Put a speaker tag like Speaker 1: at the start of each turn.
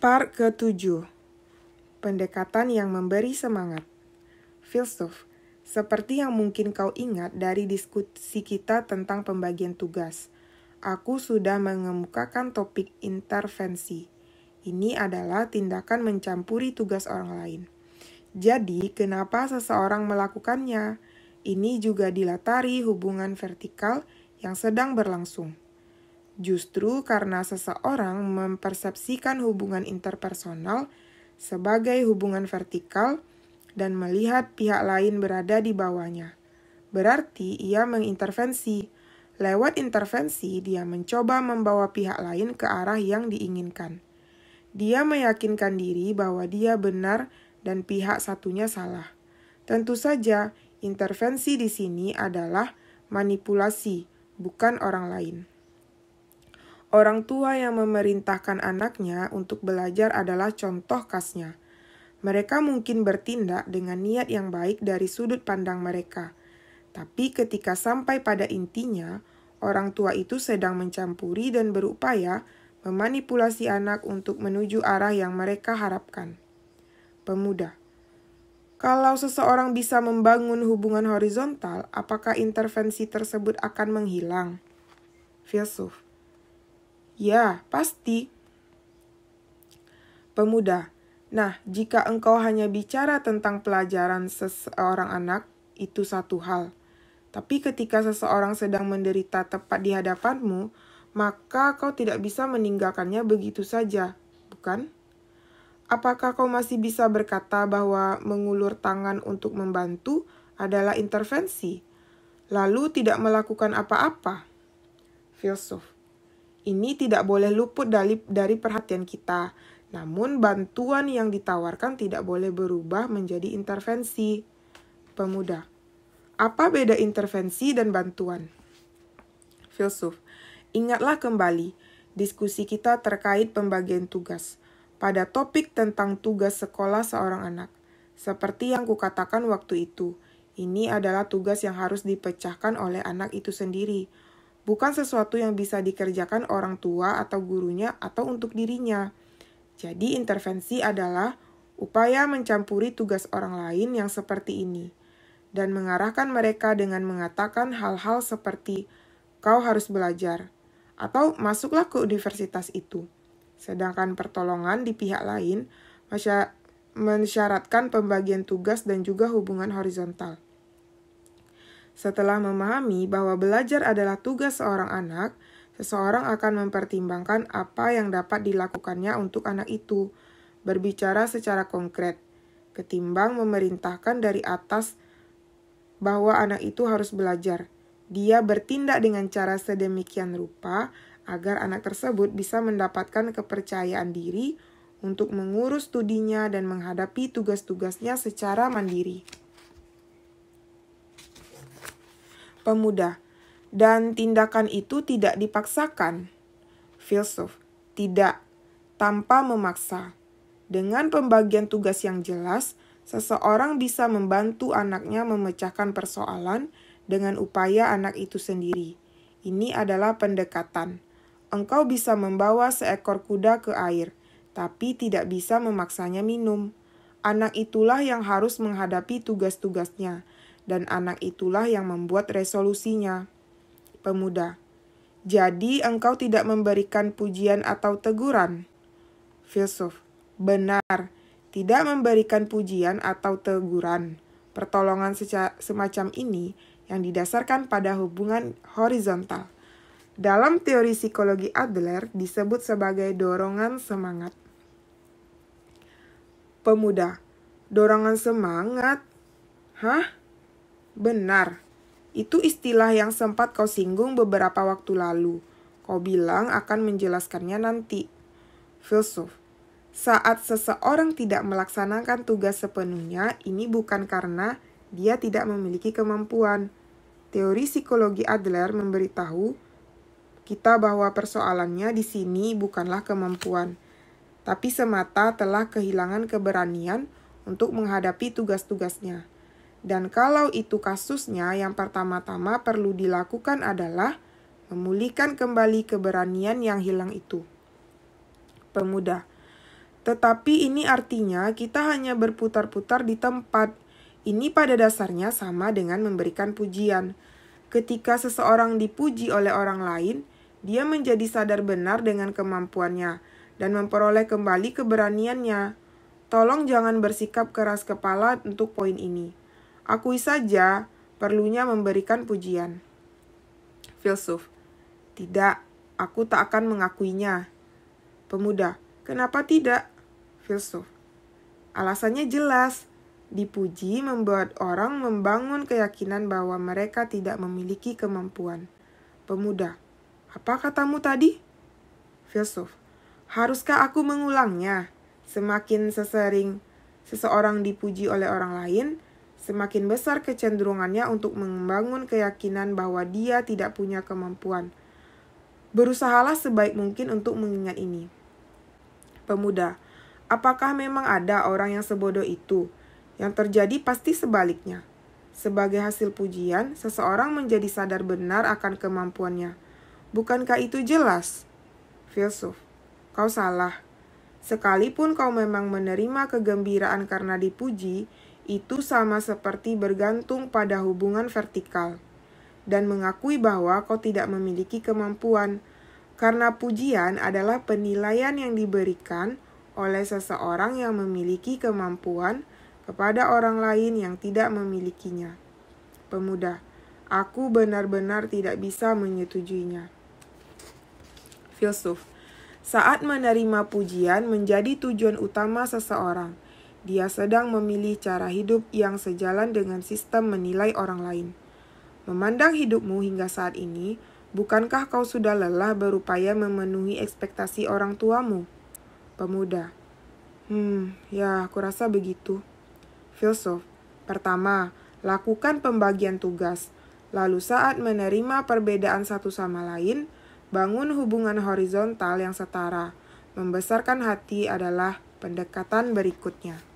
Speaker 1: Part ke-7 Pendekatan yang memberi semangat Filsuf, seperti yang mungkin kau ingat dari diskusi kita tentang pembagian tugas, aku sudah mengemukakan topik intervensi. Ini adalah tindakan mencampuri tugas orang lain. Jadi, kenapa seseorang melakukannya? Ini juga dilatari hubungan vertikal yang sedang berlangsung justru karena seseorang mempersepsikan hubungan interpersonal sebagai hubungan vertikal dan melihat pihak lain berada di bawahnya. Berarti ia mengintervensi. Lewat intervensi, dia mencoba membawa pihak lain ke arah yang diinginkan. Dia meyakinkan diri bahwa dia benar dan pihak satunya salah. Tentu saja, intervensi di sini adalah manipulasi, bukan orang lain. Orang tua yang memerintahkan anaknya untuk belajar adalah contoh khasnya. Mereka mungkin bertindak dengan niat yang baik dari sudut pandang mereka, tapi ketika sampai pada intinya, orang tua itu sedang mencampuri dan berupaya memanipulasi anak untuk menuju arah yang mereka harapkan. Pemuda, kalau seseorang bisa membangun hubungan horizontal, apakah intervensi tersebut akan menghilang? Filsuf. Ya, pasti. Pemuda, nah jika engkau hanya bicara tentang pelajaran seseorang anak, itu satu hal. Tapi ketika seseorang sedang menderita tepat di hadapanmu, maka kau tidak bisa meninggalkannya begitu saja, bukan? Apakah kau masih bisa berkata bahwa mengulur tangan untuk membantu adalah intervensi, lalu tidak melakukan apa-apa? Filsuf. Ini tidak boleh luput dari, dari perhatian kita. Namun, bantuan yang ditawarkan tidak boleh berubah menjadi intervensi. Pemuda, apa beda intervensi dan bantuan? Filsuf, ingatlah kembali diskusi kita terkait pembagian tugas pada topik tentang tugas sekolah seorang anak. Seperti yang kukatakan waktu itu, ini adalah tugas yang harus dipecahkan oleh anak itu sendiri bukan sesuatu yang bisa dikerjakan orang tua atau gurunya atau untuk dirinya. Jadi, intervensi adalah upaya mencampuri tugas orang lain yang seperti ini dan mengarahkan mereka dengan mengatakan hal-hal seperti "kau harus belajar" atau "masuklah ke universitas itu". Sedangkan pertolongan di pihak lain mensyaratkan pembagian tugas dan juga hubungan horizontal. Setelah memahami bahwa belajar adalah tugas seorang anak, seseorang akan mempertimbangkan apa yang dapat dilakukannya untuk anak itu, berbicara secara konkret, ketimbang memerintahkan dari atas bahwa anak itu harus belajar. Dia bertindak dengan cara sedemikian rupa agar anak tersebut bisa mendapatkan kepercayaan diri untuk mengurus studinya dan menghadapi tugas-tugasnya secara mandiri. pemuda. Dan tindakan itu tidak dipaksakan. Filsuf, tidak, tanpa memaksa. Dengan pembagian tugas yang jelas, seseorang bisa membantu anaknya memecahkan persoalan dengan upaya anak itu sendiri. Ini adalah pendekatan. Engkau bisa membawa seekor kuda ke air, tapi tidak bisa memaksanya minum. Anak itulah yang harus menghadapi tugas-tugasnya dan anak itulah yang membuat resolusinya. Pemuda, jadi engkau tidak memberikan pujian atau teguran? Filsuf, benar, tidak memberikan pujian atau teguran. Pertolongan semacam ini yang didasarkan pada hubungan horizontal. Dalam teori psikologi Adler disebut sebagai dorongan semangat. Pemuda, dorongan semangat? Hah? Benar, itu istilah yang sempat kau singgung beberapa waktu lalu. Kau bilang akan menjelaskannya nanti. Filsuf, saat seseorang tidak melaksanakan tugas sepenuhnya, ini bukan karena dia tidak memiliki kemampuan. Teori psikologi Adler memberitahu kita bahwa persoalannya di sini bukanlah kemampuan, tapi semata telah kehilangan keberanian untuk menghadapi tugas-tugasnya. Dan kalau itu kasusnya, yang pertama-tama perlu dilakukan adalah memulihkan kembali keberanian yang hilang itu. Pemuda, tetapi ini artinya kita hanya berputar-putar di tempat. Ini pada dasarnya sama dengan memberikan pujian. Ketika seseorang dipuji oleh orang lain, dia menjadi sadar benar dengan kemampuannya dan memperoleh kembali keberaniannya. Tolong jangan bersikap keras kepala untuk poin ini. Akui saja perlunya memberikan pujian. Filsuf, tidak, aku tak akan mengakuinya. Pemuda, kenapa tidak? Filsuf, alasannya jelas. Dipuji membuat orang membangun keyakinan bahwa mereka tidak memiliki kemampuan. Pemuda, apa katamu tadi? Filsuf, haruskah aku mengulangnya? Semakin sesering seseorang dipuji oleh orang lain, semakin besar kecenderungannya untuk membangun keyakinan bahwa dia tidak punya kemampuan. Berusahalah sebaik mungkin untuk mengingat ini. Pemuda, apakah memang ada orang yang sebodoh itu? Yang terjadi pasti sebaliknya. Sebagai hasil pujian, seseorang menjadi sadar benar akan kemampuannya. Bukankah itu jelas? Filsuf, kau salah. Sekalipun kau memang menerima kegembiraan karena dipuji, itu sama seperti bergantung pada hubungan vertikal dan mengakui bahwa kau tidak memiliki kemampuan, karena pujian adalah penilaian yang diberikan oleh seseorang yang memiliki kemampuan kepada orang lain yang tidak memilikinya. Pemuda, aku benar-benar tidak bisa menyetujuinya. Filsuf, saat menerima pujian menjadi tujuan utama seseorang dia sedang memilih cara hidup yang sejalan dengan sistem menilai orang lain. Memandang hidupmu hingga saat ini, bukankah kau sudah lelah berupaya memenuhi ekspektasi orang tuamu? Pemuda. Hmm, ya, aku rasa begitu. Filsuf. Pertama, lakukan pembagian tugas. Lalu saat menerima perbedaan satu sama lain, bangun hubungan horizontal yang setara. Membesarkan hati adalah pendekatan berikutnya.